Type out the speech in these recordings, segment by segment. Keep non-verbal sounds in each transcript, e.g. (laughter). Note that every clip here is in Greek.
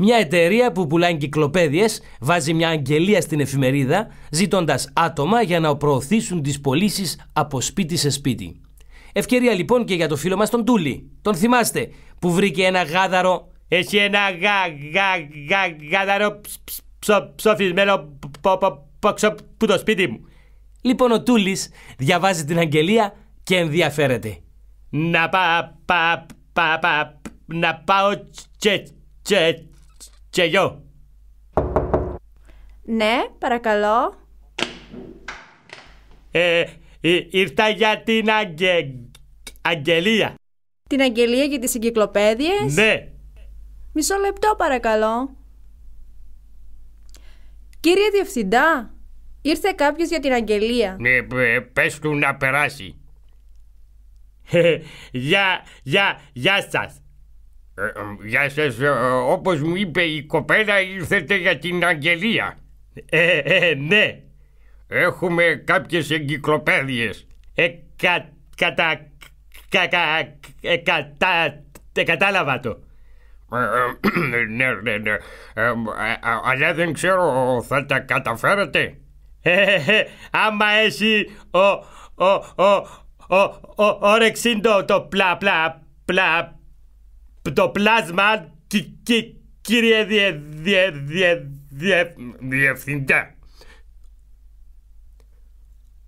Μια εταιρεία που πουλάει κυκλοπαίδειε βάζει μια αγγελία στην εφημερίδα, ζητώντας άτομα για να προωθήσουν τις πωλήσεις από σπίτι σε σπίτι. Ευκαιρία λοιπόν και για το φίλο μας τον Τούλη. Τον θυμάστε που βρήκε ένα γάδαρο. Έχει ένα γα, γα, γα, γάδαρο ψοφισμένο που το σπίτι μου. Λοιπόν ο Τούλης διαβάζει την αγγελία και ενδιαφέρεται. Να πα, πα, πα, πα, να πάω τσε, τσε, γιο. Ναι, παρακαλώ. Ε, ε ήρθα για την αγγε... Αγγελία. Την Αγγελία για τις εγκυκλοπαίδειες. Ναι. Μισό λεπτό παρακαλώ. Κύριε Διευθυντά, ήρθε κάποιος για την Αγγελία. Ναι, ε, πες του να περάσει. (laughs) γεια, γεια, γεια σας. Ε, ε, γεια σας, ε, όπως μου είπε η κοπέλα ήρθετε για την αγγελία. Ε, ε, ναι. Έχουμε κάποιες εγκυκλοπαίδειες. Ε, κα, κατά, κα, κατά, κατάλαβα το. (clears throat) ναι, ναι, ναι. αλλά δεν ξέρω, θα τα καταφέρετε. άμα εσύ ο, ο, ο, ο, ο, ο το, το πλα, πλα, πλα, το πλάσμα κύριε διευθυντά.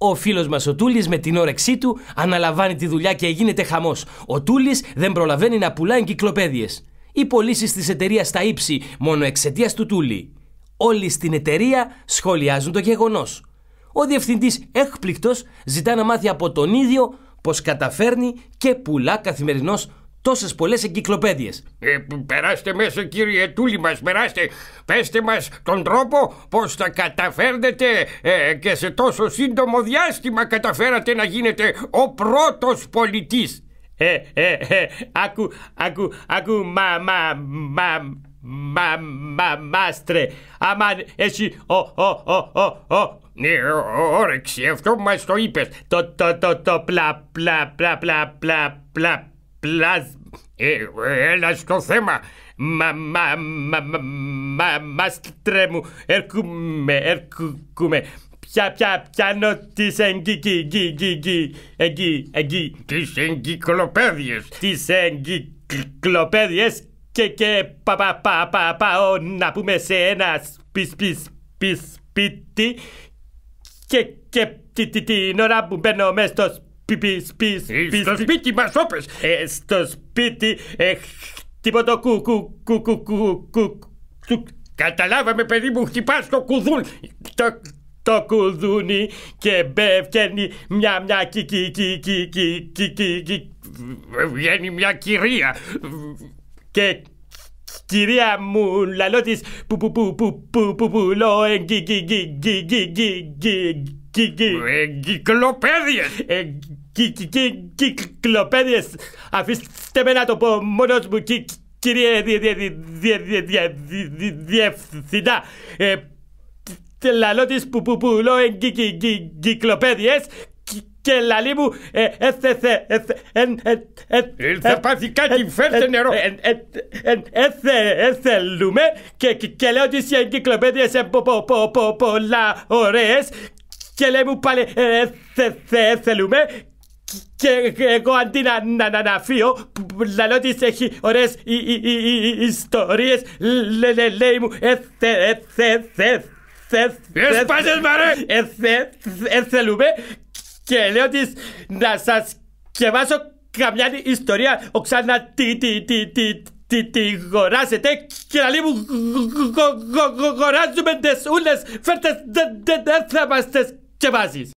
Ο φίλος μας ο Τούλης με την όρεξή του αναλαμβάνει τη δουλειά και γίνεται χαμός. Ο Τούλης δεν προλαβαίνει να πουλάει εγκυκλοπαίδειες. Οι πωλήσεις της εταιρείας στα ύψη μόνο εξαιτίας του Τούλη. Όλοι στην εταιρεία σχολιάζουν το γεγονός. Ο διευθυντής έκπληκτος ζητά να μάθει από τον ίδιο πως καταφέρνει και πουλά καθημερινώς τόσες πολλές εγκυκλοπαίδειες. Ε, περάστε μέσα, κύριε Τούλη μας, περάστε. Πέστε μας τον τρόπο πώς θα καταφέρνετε ε, και σε τόσο σύντομο διάστημα καταφέρατε να γίνετε ο πρώτος πολιτής. Ε, ε, ε, άκου, άκου, άκου, μα, μα, μα, μα, μα, μάστρε. Αμάν, εσύ, ο, ο, ο, ο, ο. Ναι, όρεξη, αυτό μας το είπες. Το, το, το, το, πλα, πλα, πλα, πλα, πλα, πλα, πλάσμα. Ε, έλα στο θέμα. Μα, μα, μα, μα, μα, μάστρε μου, έρχομαι, έρχομαι. Πια, πια, πιάνω τις εγκυκλοπαίδειες. Τις εγκυκλοπαίδιες και, και πα, πα, πα, πα, πάω να πούμε σε ένα σπίς, σπίς, σπίς, σπίτι και, και την ώρα που μπαίνω μέσα στο σπίτι στο σπίτι μας όπως στο σπίτι τίποτα κου κου κου Καταλάβαμε παιδί μου χτυπάς το κουδούν το κουδούνι και μπε μια μια κι κι κι κι κι κι κι κι βγαίνει μια κυρία και κυρία μου λαλό της που που που που που που κυκλοπαίδειες. Αφήστε με να το πω μόνος μου, κύριε διευθυντά. Λαλό της που λέω εγκυκλοπαίδειες και λαλί μου έθεθε ε, ε, ε, θα πάθει κάτι φέρτε νερό έθελουμε και λέω τις οι εγκυκλοπαίδειες πολλά ωραίες και λέει μου πάλι θέλουμε και εγώ αντί να, αναφύω, να λέω ότι έχει ωραίες ιστορίες, Λέει μου, εθελούμε ε, ε, ε, και λέω ότι να σας κεβάσω καμιά ιστορία. Οξάνα τη, τη, τη, τη, τη, τη γοράζετε και να λέει μου γοράζουμε τις ούλες φέρτες δεν θα μας τις σκευάζεις.